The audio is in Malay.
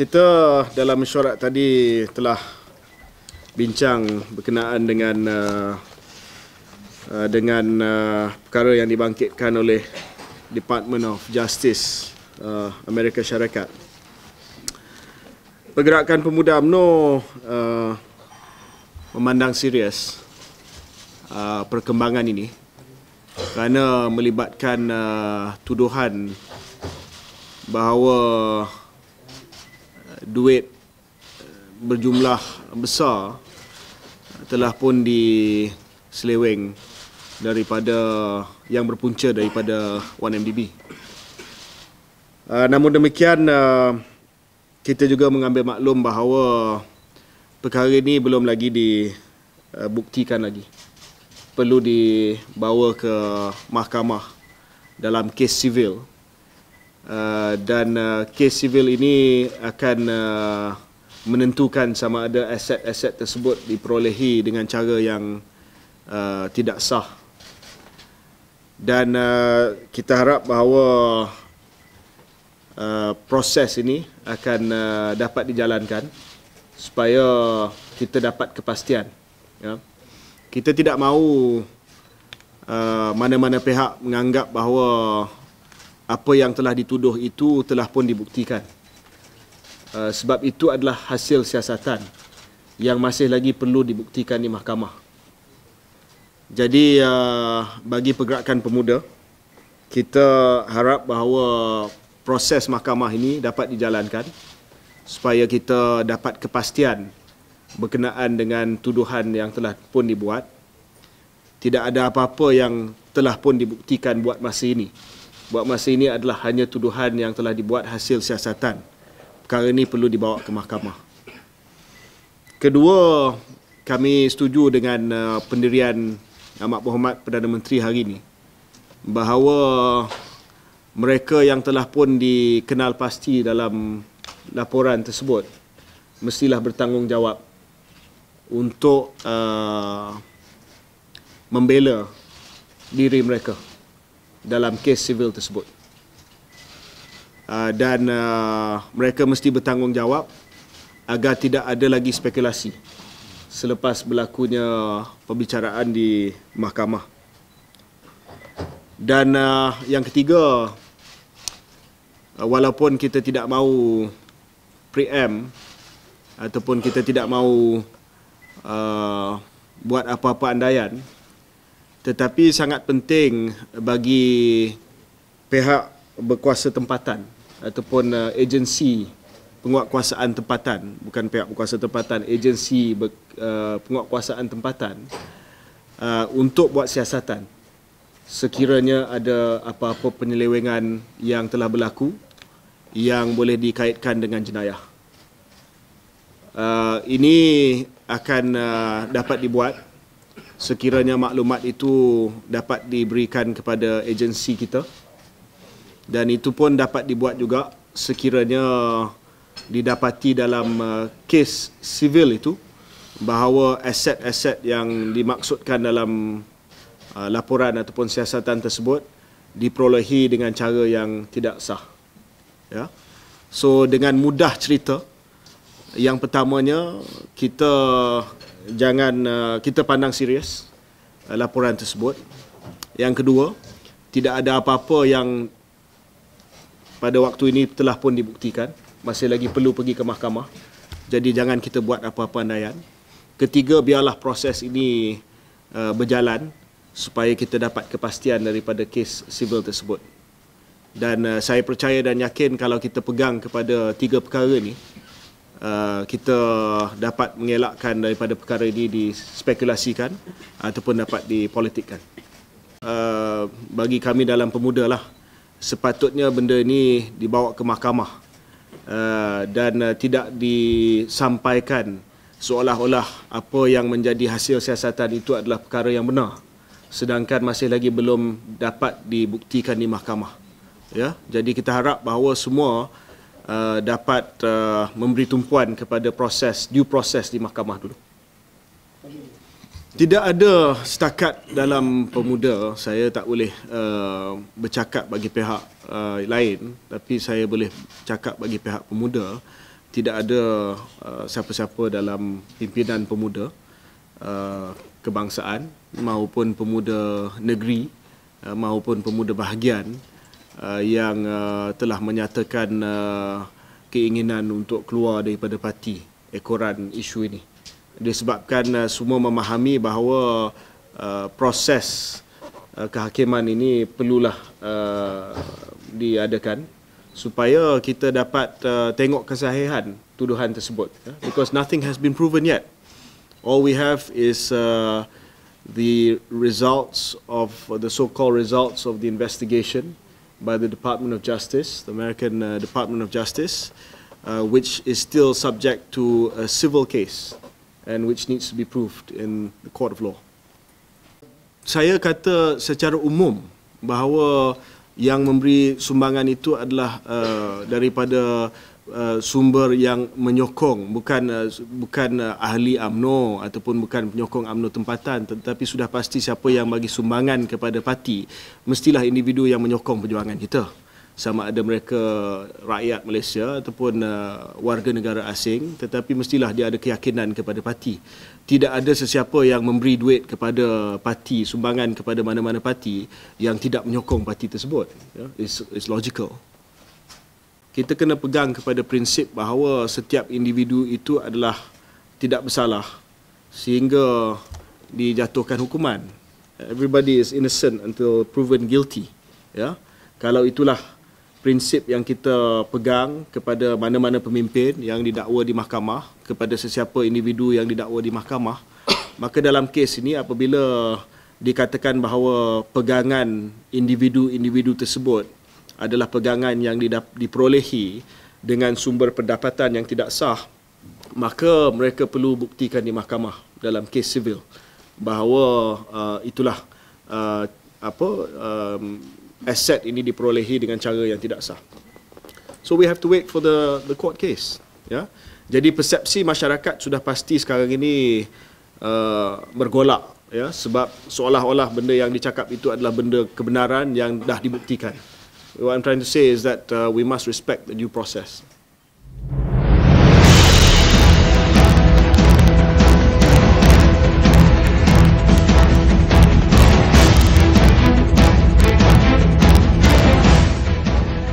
kita dalam mesyuarat tadi telah bincang berkenaan dengan uh, uh, dengan uh, perkara yang dibangkitkan oleh Department of Justice uh, Amerika Syarikat. Pergerakan Pemuda UMNO uh, memandang serius uh, perkembangan ini kerana melibatkan uh, tuduhan bahawa duit eh, berjumlah besar telah pun diseleweng daripada yang berpunca daripada 1MDB. Eh, namun demikian eh, kita juga mengambil maklum bahawa perkara ini belum lagi dibuktikan lagi. Perlu dibawa ke mahkamah dalam kes sivil. Uh, dan uh, kes sivil ini akan uh, menentukan sama ada aset-aset tersebut diperolehi dengan cara yang uh, tidak sah dan uh, kita harap bahawa uh, proses ini akan uh, dapat dijalankan supaya kita dapat kepastian ya. kita tidak mahu uh, mana-mana pihak menganggap bahawa apa yang telah dituduh itu telah pun dibuktikan. Uh, sebab itu adalah hasil siasatan yang masih lagi perlu dibuktikan di mahkamah. Jadi uh, bagi pergerakan pemuda, kita harap bahawa proses mahkamah ini dapat dijalankan supaya kita dapat kepastian berkenaan dengan tuduhan yang telah pun dibuat. Tidak ada apa-apa yang telah pun dibuktikan buat masa ini buat masa ini adalah hanya tuduhan yang telah dibuat hasil siasatan. Perkara ini perlu dibawa ke mahkamah. Kedua, kami setuju dengan uh, pendirian Ahmad Muhammad Perdana Menteri hari ini bahawa mereka yang telah pun dikenal pasti dalam laporan tersebut mestilah bertanggungjawab untuk uh, membela diri mereka dalam kes sivil tersebut. Uh, dan uh, mereka mesti bertanggungjawab agar tidak ada lagi spekulasi selepas berlakunya pembicaraan di mahkamah. Dan uh, yang ketiga, uh, walaupun kita tidak mahu pre-em ataupun kita tidak mahu uh, buat apa-apa andaian, tetapi sangat penting bagi pihak berkuasa tempatan ataupun eh, agensi penguatkuasaan tempatan bukan pihak berkuasa tempatan agensi ber, eh, penguatkuasaan tempatan eh, untuk buat siasatan sekiranya ada apa-apa penyelewengan yang telah berlaku yang boleh dikaitkan dengan jenayah ini akan dapat dibuat sekiranya maklumat itu dapat diberikan kepada agensi kita dan itu pun dapat dibuat juga sekiranya didapati dalam uh, kes sivil itu bahawa aset-aset yang dimaksudkan dalam uh, laporan ataupun siasatan tersebut diperolehi dengan cara yang tidak sah. Ya. So dengan mudah cerita yang pertamanya kita jangan uh, kita pandang serius uh, laporan tersebut. Yang kedua, tidak ada apa-apa yang pada waktu ini telah pun dibuktikan, masih lagi perlu pergi ke mahkamah. Jadi jangan kita buat apa-apa andaian. Ketiga, biarlah proses ini uh, berjalan supaya kita dapat kepastian daripada kes sivil tersebut. Dan saya percaya dan yakin kalau kita pegang kepada tiga perkara ini, uh, kita dapat mengelakkan daripada perkara ini dispekulasikan ataupun dapat dipolitikkan. Uh, bagi kami dalam pemuda lah, sepatutnya benda ini dibawa ke mahkamah uh, dan uh, tidak disampaikan seolah-olah apa yang menjadi hasil siasatan itu adalah perkara yang benar sedangkan masih lagi belum dapat dibuktikan di mahkamah ya jadi kita harap bahawa semua Uh, dapat uh, memberi tumpuan kepada proses due process di mahkamah dulu. Tidak ada setakat dalam pemuda saya tak boleh uh, bercakap bagi pihak uh, lain tapi saya boleh cakap bagi pihak pemuda tidak ada uh, siapa-siapa dalam pimpinan pemuda uh, kebangsaan maupun pemuda negeri uh, maupun pemuda bahagian uh, yang uh, telah menyatakan uh, keinginan untuk keluar daripada parti ekoran isu ini disebabkan uh, semua memahami bahawa uh, proses uh, kehakiman ini perlulah uh, diadakan supaya kita dapat uh, tengok kesahihan tuduhan tersebut uh, because nothing has been proven yet all we have is uh, the results of the so called results of the investigation by the Department of Justice, the American uh, Department of Justice, uh, which is still subject to a civil case and which needs to be proved in the court of law. Saya kata secara umum bahawa yang memberi sumbangan itu adalah uh, daripada Uh, sumber yang menyokong bukan uh, bukan uh, ahli AMNO ataupun bukan penyokong AMNO tempatan tetapi sudah pasti siapa yang bagi sumbangan kepada parti mestilah individu yang menyokong perjuangan kita sama ada mereka rakyat Malaysia ataupun uh, warga negara asing tetapi mestilah dia ada keyakinan kepada parti tidak ada sesiapa yang memberi duit kepada parti sumbangan kepada mana-mana parti yang tidak menyokong parti tersebut yeah? it's, it's logical kita kena pegang kepada prinsip bahawa setiap individu itu adalah tidak bersalah sehingga dijatuhkan hukuman everybody is innocent until proven guilty ya kalau itulah prinsip yang kita pegang kepada mana-mana pemimpin yang didakwa di mahkamah kepada sesiapa individu yang didakwa di mahkamah maka dalam kes ini apabila dikatakan bahawa pegangan individu-individu tersebut adalah pegangan yang diperolehi dengan sumber pendapatan yang tidak sah maka mereka perlu buktikan di mahkamah dalam kes sivil bahawa uh, itulah uh, apa um, aset ini diperolehi dengan cara yang tidak sah so we have to wait for the the court case ya yeah? jadi persepsi masyarakat sudah pasti sekarang ini uh, bergolak ya yeah? sebab seolah-olah benda yang dicakap itu adalah benda kebenaran yang dah dibuktikan What I'm trying to say is that uh, we must respect the due process.